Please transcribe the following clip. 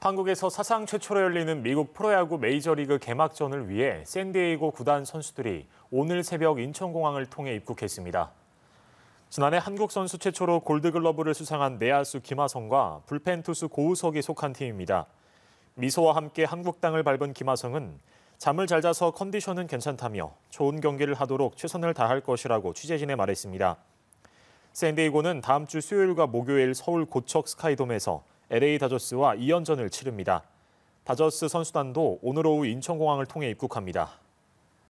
한국에서 사상 최초로 열리는 미국 프로야구 메이저리그 개막전을 위해 샌디에이고 구단 선수들이 오늘 새벽 인천공항을 통해 입국했습니다. 지난해 한국 선수 최초로 골드글러브를 수상한 내야수 김하성과 불펜 투수 고우석이 속한 팀입니다. 미소와 함께 한국 땅을 밟은 김하성은 잠을 잘 자서 컨디션은 괜찮다며 좋은 경기를 하도록 최선을 다할 것이라고 취재진에 말했습니다. 샌디에이고는 다음 주 수요일과 목요일 서울 고척 스카이돔에서 LA 다저스와 2연전을 치릅니다. 다저스 선수단도 오늘 오후 인천공항을 통해 입국합니다.